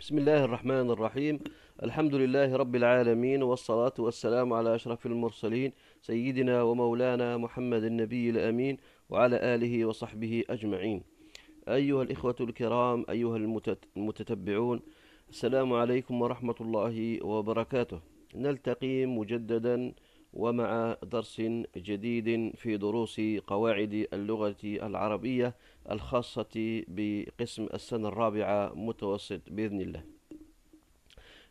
بسم الله الرحمن الرحيم الحمد لله رب العالمين والصلاة والسلام على أشرف المرسلين سيدنا ومولانا محمد النبي الأمين وعلى آله وصحبه أجمعين أيها الإخوة الكرام أيها المتتبعون السلام عليكم ورحمة الله وبركاته نلتقي مجددا ومع درس جديد في دروس قواعد اللغة العربية الخاصة بقسم السنة الرابعة متوسط بإذن الله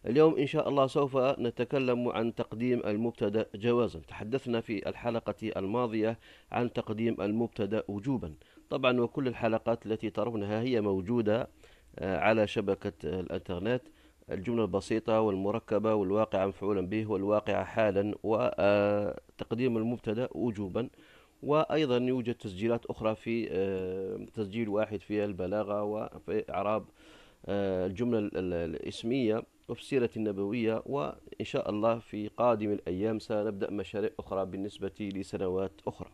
اليوم إن شاء الله سوف نتكلم عن تقديم المبتدأ جوازا تحدثنا في الحلقة الماضية عن تقديم المبتدأ وجوبا طبعا وكل الحلقات التي ترونها هي موجودة آه، على شبكة الانترنت الجملة البسيطة والمركبة والواقعة مفعولا به والواقعة حالا وتقديم المبتدأ وجوبا وأيضا يوجد تسجيلات أخرى في آه، تسجيل واحد في البلاغة وفي إعراب آه، الجملة الاسمية وفي السيرة النبوية وإن شاء الله في قادم الأيام سنبدأ مشاريع أخرى بالنسبة لسنوات أخرى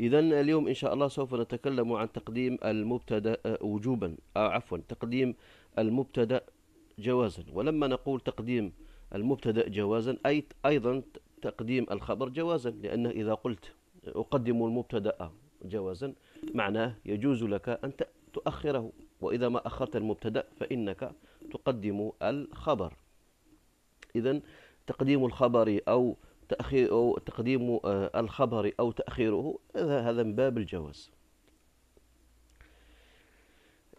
إذا اليوم إن شاء الله سوف نتكلم عن تقديم المبتدأ آه، وجوبا أو عفوا تقديم المبتدأ جوازا ولما نقول تقديم المبتدا جوازا اي ايضا تقديم الخبر جوازا لان اذا قلت اقدم المبتدا جوازا معناه يجوز لك ان تؤخره واذا ما اخرت المبتدا فانك تقدم الخبر اذا تقديم الخبر او تأخير أو تقديم آه، الخبر أو تأخيره هذا من باب الجواز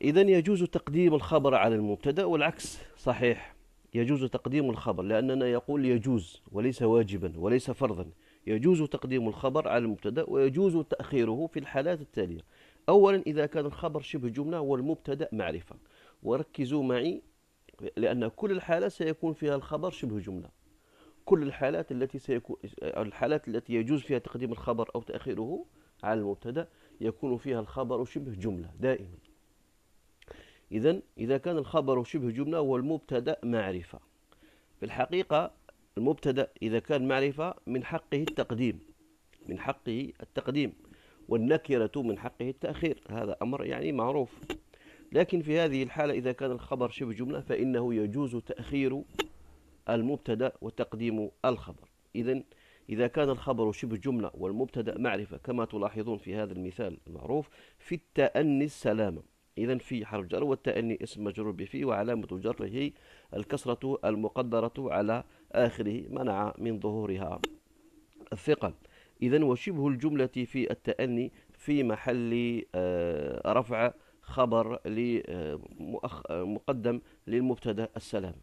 إذا يجوز تقديم الخبر على المبتدأ والعكس صحيح يجوز تقديم الخبر لأننا يقول يجوز وليس واجبا وليس فرضا يجوز تقديم الخبر على المبتدأ ويجوز تأخيره في الحالات التالية أولا إذا كان الخبر شبه جملة والمبتدأ معرفة وركزوا معي لأن كل الحالات سيكون فيها الخبر شبه جملة كل الحالات التي سيكون الحالات التي يجوز فيها تقديم الخبر أو تأخيره على المبتدأ يكون فيها الخبر شبه جملة دائما إذا إذا كان الخبر شبه جملة هو المبتدأ معرفة في الحقيقة المبتدأ إذا كان معرفة من حقه التقديم من حقه التقديم والنكرة من حقه التأخير هذا أمر يعني معروف لكن في هذه الحالة إذا كان الخبر شبه جملة فإنه يجوز تأخير المبتدأ وتقديم الخبر إذا إذا كان الخبر شبه جملة والمبتدأ معرفة كما تلاحظون في هذا المثال المعروف في التأني السلامة إذا في حرف جر والتأني اسم مجرور بفي وعلامة جره الكسرة المقدرة على آخره منع من ظهورها الثقل إذا وشبه الجملة في التأني في محل آه، رفع خبر مقدم للمبتدا السلام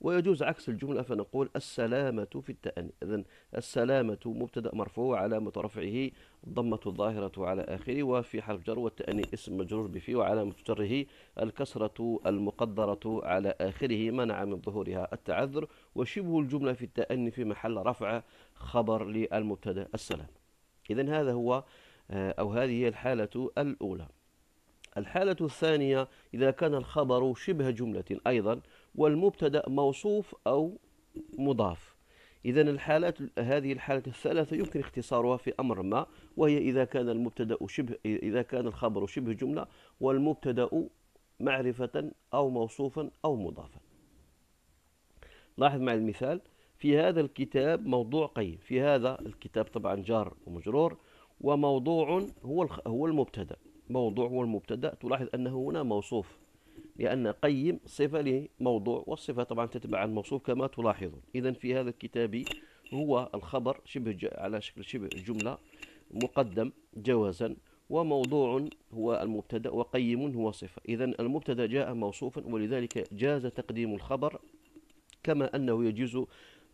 ويجوز عكس الجملة فنقول السلامة في التأني إذا السلامة مبتدأ مرفوع على رفعه ضمة الظاهرة على آخره وفي حرف جر والتأني اسم مجرور بفي وعلامة جره الكسرة المقدرة على آخره منع من ظهورها التعذر وشبه الجملة في التأني في محل رفع خبر للمبتدأ السلام إذا هذا هو آه، أو هذه هي الحالة الأولى الحالة الثانية إذا كان الخبر شبه جملة أيضا والمبتدا موصوف او مضاف اذا الحالات هذه الحالات الثلاثه يمكن اختصارها في امر ما وهي اذا كان المبتدا شبه اذا كان الخبر شبه جمله والمبتدا معرفه او موصوفا او مضافا لاحظ مع المثال في هذا الكتاب موضوع قيم في هذا الكتاب طبعا جار ومجرور وموضوع هو هو المبتدا موضوع هو المبتدا تلاحظ انه هنا موصوف لأن قيم صفة لموضوع والصفة طبعا تتبع الموصوف كما تلاحظون إذا في هذا الكتاب هو الخبر شبه على شكل شبه جملة مقدم جوازا وموضوع هو المبتدا وقيم هو صفه اذا المبتدا جاء موصوفا ولذلك جاز تقديم الخبر كما انه يجوز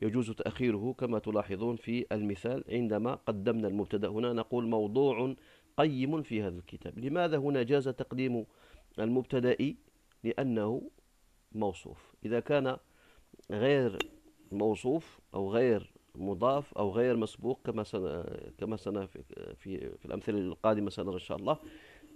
يجوز تاخيره كما تلاحظون في المثال عندما قدمنا المبتدا هنا نقول موضوع قيم في هذا الكتاب لماذا هنا جاز تقديم المبتدا لأنه موصوف إذا كان غير موصوف أو غير مضاف أو غير مسبوق كما سنة كما سن في, في, في الأمثلة القادمة سنرى إن شاء الله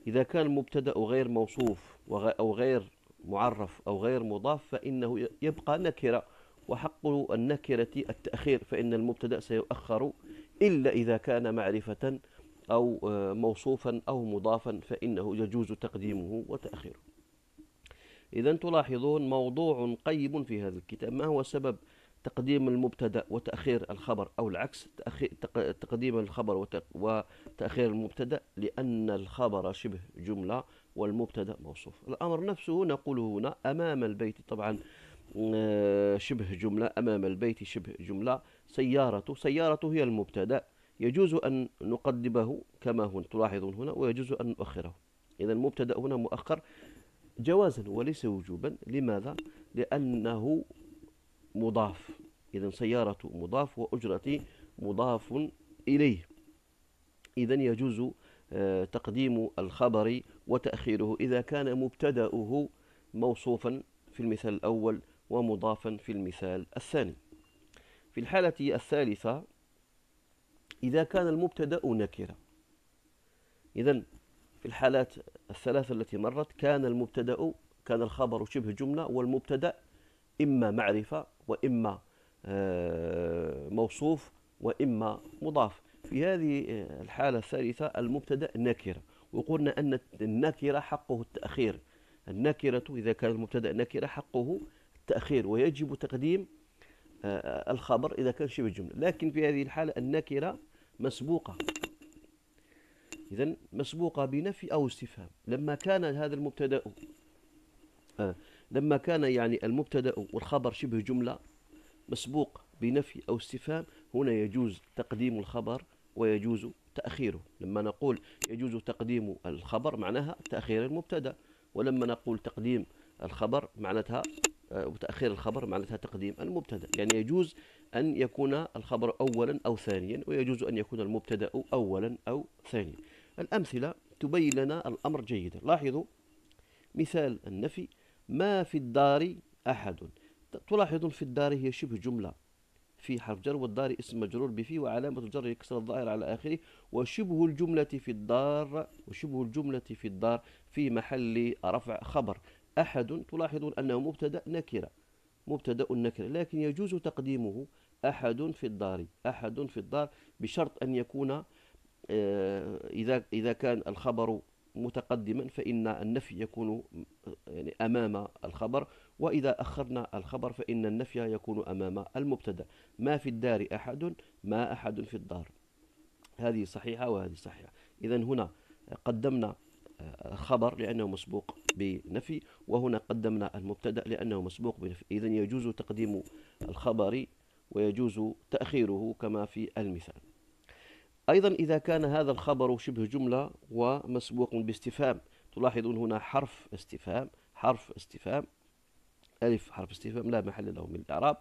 إذا كان المبتدأ غير موصوف أو غير معرف أو غير مضاف فإنه يبقى نكرة وحق النكرة التأخير فإن المبتدأ سيؤخر إلا إذا كان معرفة أو آه، موصوفا أو مضافا فإنه يجوز تقديمه وتأخيره إذا تلاحظون موضوع قيم في هذا الكتاب ما هو سبب تقديم المبتدأ وتأخير الخبر أو العكس تقديم الخبر وتأخير المبتدأ لأن الخبر شبه جملة والمبتدأ موصوف الأمر نفسه نقوله هنا أمام البيت طبعا آه، شبه جملة أمام البيت شبه جملة سيارة سيارة هي المبتدأ يجوز أن نقدمه كما هو تلاحظون هنا ويجوز أن نؤخره إذا المبتدأ هنا مؤخر جوازا وليس وجوبا لماذا؟ لأنه مضاف إذا سيارة مضاف وأجرتي مضاف إليه إذا يجوز آه، تقديم الخبر وتأخيره إذا كان مبتدأه موصوفا في المثال الأول ومضافا في المثال الثاني في الحالة الثالثة إذا كان المبتدأ نكرة إذا في الحالات الثلاثة التي مرت كان المبتدأ كان الخبر شبه جملة والمبتدأ إما معرفة وإما آه، موصوف وإما مضاف في هذه آه، الحالة الثالثة المبتدأ نكرة وقلنا أن النكرة حقه التأخير النكرة إذا كان المبتدأ نكرة حقه التأخير ويجب تقديم آه، الخبر إذا كان شبه جملة لكن في هذه الحالة النكرة مسبوقة إذا مسبوقة بنفي أو استفهام لما كان هذا المبتدأ آه لما كان يعني المبتدأ والخبر شبه جملة مسبوق بنفي أو استفهام هنا يجوز تقديم الخبر ويجوز تأخيره لما نقول يجوز تقديم الخبر معناها تأخير المبتدأ ولما نقول تقديم الخبر معناتها آه، وتأخير الخبر معناتها تقديم المبتدأ يعني يجوز أن يكون الخبر أولا أو ثانيا ويجوز أن يكون المبتدأ أولا أو ثانيا الأمثلة تبين لنا الأمر جيدا لاحظوا مثال النفي ما في الدار أحد تلاحظون في الدار هي شبه جملة في حرف جر والدار اسم مجرور بفي وعلامة الجر كسر الظاهر على آخره وشبه الجملة في الدار وشبه الجملة في الدار في محل رفع خبر أحد تلاحظون أنه مبتدأ نكرة مبتدأ نكرة لكن يجوز تقديمه أحد في الدار أحد في الدار بشرط أن يكون آه، إذا إذا كان الخبر متقدما فإن النفي يكون يعني أمام الخبر وإذا أخرنا الخبر فإن النفي يكون أمام المبتدأ ما في الدار أحد ما أحد في الدار هذه صحيحة وهذه صحيحة إذا هنا قدمنا آه، خبر لأنه مسبوق بنفي وهنا قدمنا المبتدأ لأنه مسبوق بنفي إذا يجوز تقديم الخبر ويجوز تأخيره كما في المثال أيضا إذا كان هذا الخبر شبه جملة ومسبوق باستفهام تلاحظون هنا حرف استفهام حرف استفهام ألف حرف استفهام لا محل له من الإعراب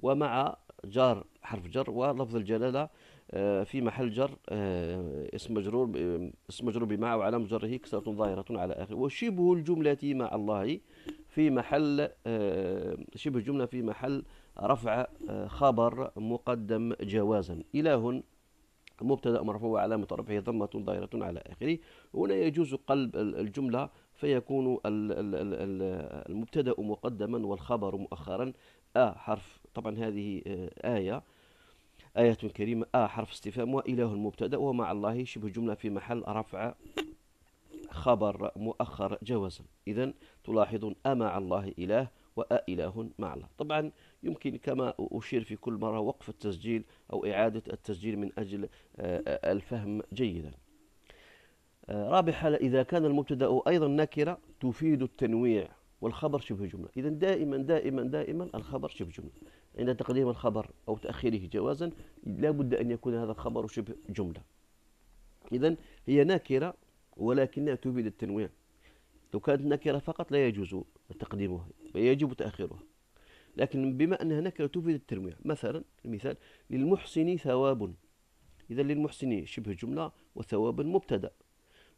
ومع جار حرف جر ولفظ الجلالة آه، في محل جر آه، اسم مجرور اسم مجرور بمع وعلامة جره كسرة ظاهرة على آخره وشبه الجملة مع الله في محل آه، شبه الجملة في محل رفع خبر مقدم جوازا إله مبتدا مرفوع وعلامه رفعه ضمه ظاهره على اخره هنا يجوز قلب الجمله فيكون المبتدا مقدما والخبر مؤخرا ا حرف طبعا هذه ايه آية كريمة آ حرف استفهام وإله المبتدأ ومع الله شبه جملة في محل رفع خبر مؤخر جوازا إذا تلاحظون أمع الله إله وأ إله مع الله طبعا يمكن كما أشير في كل مرة وقف التسجيل أو إعادة التسجيل من أجل آه، آه، الفهم جيدا آه، رابع حالة إذا كان المبتدأ أيضا نكرة تفيد التنويع والخبر شبه جملة إذا دائما دائما دائما الخبر شبه جملة عند تقديم الخبر أو تأخيره جوازا لا بد أن يكون هذا الخبر شبه جملة إذا هي نكرة ولكنها تفيد التنويع لو كانت نكرة فقط لا يجوز تقديمها فيجب تأخيرها لكن بما أن هناك تفيد الترميع مثلا المثال للمحسن ثواب إذا للمحسن شبه جملة وثواب مبتدأ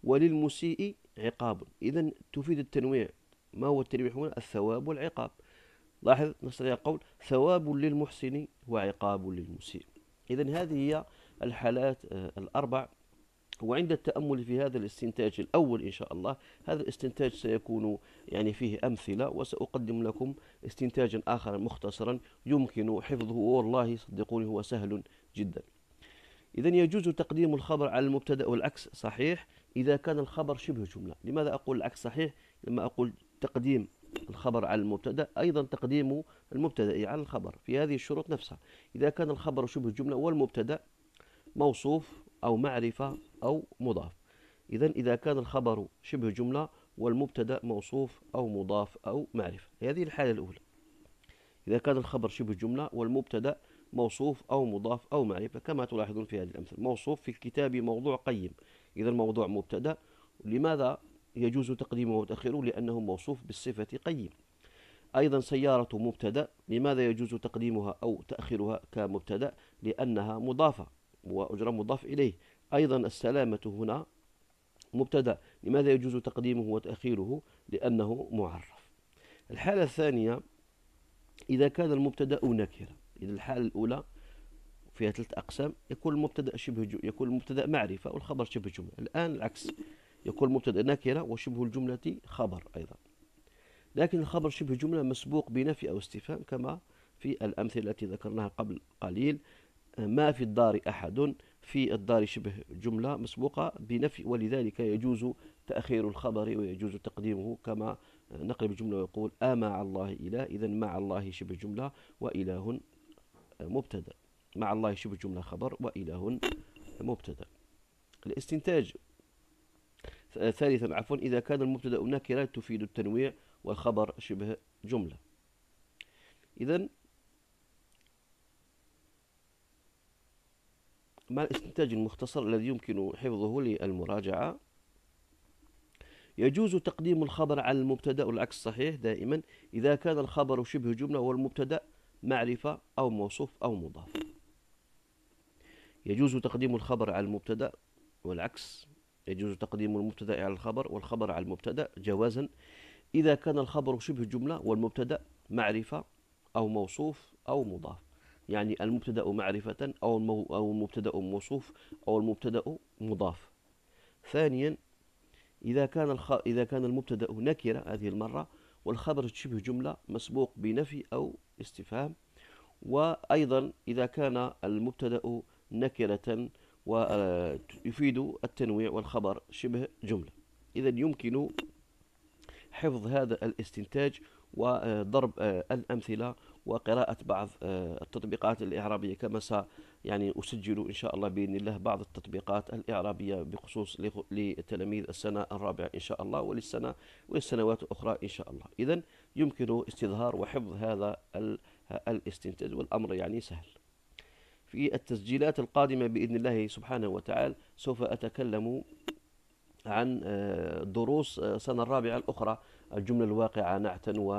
وللمسيء عقاب إذا تفيد التنويع ما هو التنويع هنا الثواب والعقاب لاحظ نستطيع قول ثواب للمحسن وعقاب للمسيء إذا هذه هي الحالات آه، الأربع وعند التأمل في هذا الاستنتاج الأول إن شاء الله هذا الاستنتاج سيكون يعني فيه أمثلة وسأقدم لكم استنتاجا آخر مختصرا يمكن حفظه والله صدقوني هو سهل جدا إذا يجوز تقديم الخبر على المبتدأ والعكس صحيح إذا كان الخبر شبه جملة لماذا أقول العكس صحيح لما أقول تقديم الخبر على المبتدا ايضا تقديم المبتدا على الخبر في هذه الشروط نفسها اذا كان الخبر شبه جمله والمبتدا موصوف أو معرفة أو مضاف إذا إذا كان الخبر شبه جملة والمبتدأ موصوف أو مضاف أو معرفة هذه الحالة الأولى إذا كان الخبر شبه جملة والمبتدأ موصوف أو مضاف أو معرفة كما تلاحظون في هذه الأمثلة موصوف في الكتاب موضوع قيم إذا الموضوع مبتدأ لماذا يجوز تقديمه وتأخيره لأنه موصوف بالصفة قيم أيضا سيارة مبتدأ لماذا يجوز تقديمها أو تأخيرها كمبتدأ لأنها مضافة وأجرة مضاف إليه أيضا السلامة هنا مبتدأ لماذا يجوز تقديمه وتأخيره لأنه معرف الحالة الثانية إذا كان المبتدأ نكرة إذا الحالة الأولى فيها ثلاث أقسام يكون المبتدأ شبه جو يكون المبتدأ معرفة والخبر شبه جملة الآن العكس يكون المبتدأ نكرة وشبه الجملة خبر أيضا لكن الخبر شبه جملة مسبوق بنفي أو استفهام كما في الأمثلة التي ذكرناها قبل قليل ما في الدار أحد في الدار شبه جملة مسبوقة بنفي ولذلك يجوز تأخير الخبر ويجوز تقديمه كما نقل الجملة ويقول أما الله إله إذا مع الله شبه جملة وإله مبتدأ مع الله شبه جملة خبر وإله مبتدأ الاستنتاج ثالثا عفوا إذا كان المبتدأ نكرة تفيد التنويع والخبر شبه جملة إذا مع الاستنتاج المختصر الذي يمكن حفظه للمراجعة يجوز تقديم الخبر على المبتدأ والعكس صحيح دائما إذا كان الخبر شبه جملة والمبتدأ معرفة أو موصوف أو مضاف يجوز تقديم الخبر على المبتدأ والعكس يجوز تقديم المبتدأ على الخبر والخبر على المبتدأ جوازا إذا كان الخبر شبه جملة والمبتدأ معرفة أو موصوف أو مضاف يعني المبتدأ معرفة أو أو المبتدأ موصوف أو المبتدأ مضاف ثانيا إذا كان الخ... إذا كان المبتدأ نكرة هذه المرة والخبر شبه جملة مسبوق بنفي أو استفهام وأيضا إذا كان المبتدأ نكرة ويفيد التنويع والخبر شبه جملة إذا يمكن حفظ هذا الاستنتاج وضرب الأمثلة وقراءة بعض آه، التطبيقات الإعرابية كما يعني أسجل إن شاء الله بإذن الله بعض التطبيقات الإعرابية بخصوص لتلاميذ السنة الرابعة إن شاء الله وللسنة وللسنوات الأخرى إن شاء الله إذا يمكن استظهار وحفظ هذا الاستنتاج والأمر يعني سهل في التسجيلات القادمة بإذن الله سبحانه وتعالى سوف أتكلم عن آه، دروس آه، السنة الرابعة الأخرى الجملة الواقعة نعتا و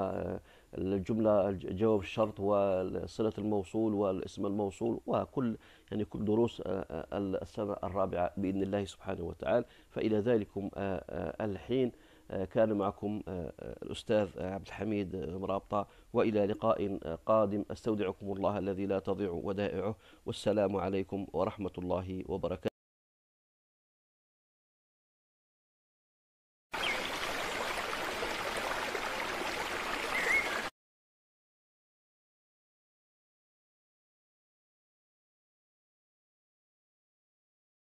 الجمله جواب الشرط وصله الموصول والاسم الموصول وكل يعني كل دروس آه، آه، السنه الرابعه باذن الله سبحانه وتعالى فالى ذلكم آه، الحين كان معكم الأستاذ عبد الحميد مرابطة وإلى لقاء قادم أستودعكم الله الذي لا تضيع ودائعه والسلام عليكم ورحمة الله وبركاته